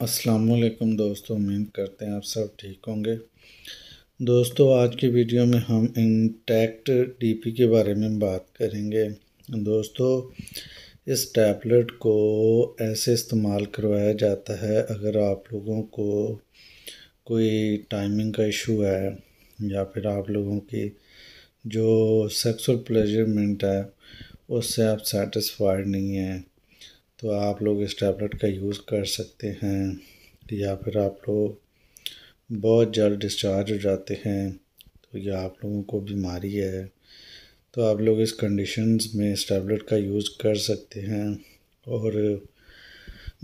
वालेकुम दोस्तों उम्मीद करते हैं आप सब ठीक होंगे दोस्तों आज की वीडियो में हम इंटैक्ट डीपी के बारे में बात करेंगे दोस्तों इस टैबलेट को ऐसे इस्तेमाल करवाया जाता है अगर आप लोगों को कोई टाइमिंग का इशू है या फिर आप लोगों की जो सेक्सुअल प्लेजरमेंट है उससे आप सेटिस्फाइड नहीं हैं तो आप लोग इस टैबलेट का यूज़ कर सकते हैं या फिर आप लोग बहुत जल्द डिस्चार्ज हो जाते हैं तो या आप लोगों को बीमारी है तो आप लोग इस कंडीशंस में इस टैबलेट का यूज़ कर सकते हैं और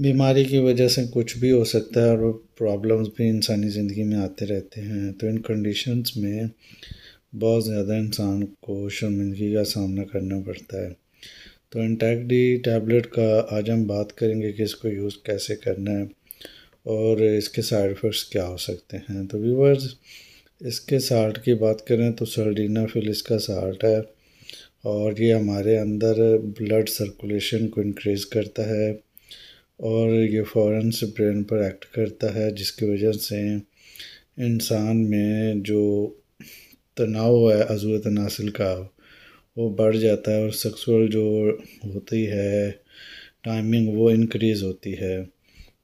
बीमारी की वजह से कुछ भी हो सकता है और प्रॉब्लम्स भी इंसानी ज़िंदगी में आते रहते हैं तो इन कंडीशंस में बहुत ज़्यादा इंसान को शर्मिंदगी का सामना करना पड़ता है तो इंटैक डी टैबलेट का आज हम बात करेंगे कि इसको यूज़ कैसे करना है और इसके साइड इफ़ेक्ट्स क्या हो सकते हैं तो व्यूवर्स इसके साल्ट की बात करें तो सर्डीना फिल इसका साल्ट है और ये हमारे अंदर ब्लड सर्कुलेशन को इनक्रीज़ करता है और ये फ़ौरन से ब्रेन पर एक्ट करता है जिसकी वजह से इंसान में जो तनाव है अजू तनासिल का वो बढ़ जाता है और सेक्सुअल जो होती है टाइमिंग वो इनक्रीज़ होती है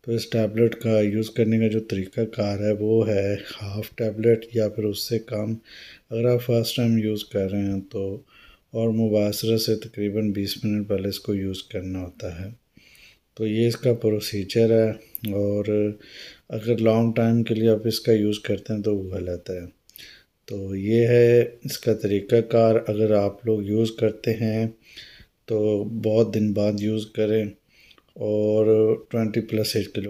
तो इस टैबलेट का यूज़ करने का जो तरीका कार है वो है हाफ़ टैबलेट या फिर उससे कम अगर आप फर्स्ट टाइम यूज़ कर रहे हैं तो और मुबासरा से तकरीबन 20 मिनट पहले इसको यूज़ करना होता है तो ये इसका प्रोसीजर है और अगर लॉन्ग टाइम के लिए आप इसका यूज़ करते हैं तो वो गलत है तो ये है इसका तरीक़ाकार अगर आप लोग यूज़ करते हैं तो बहुत दिन बाद यूज़ करें और ट्वेंटी प्लस एट किलो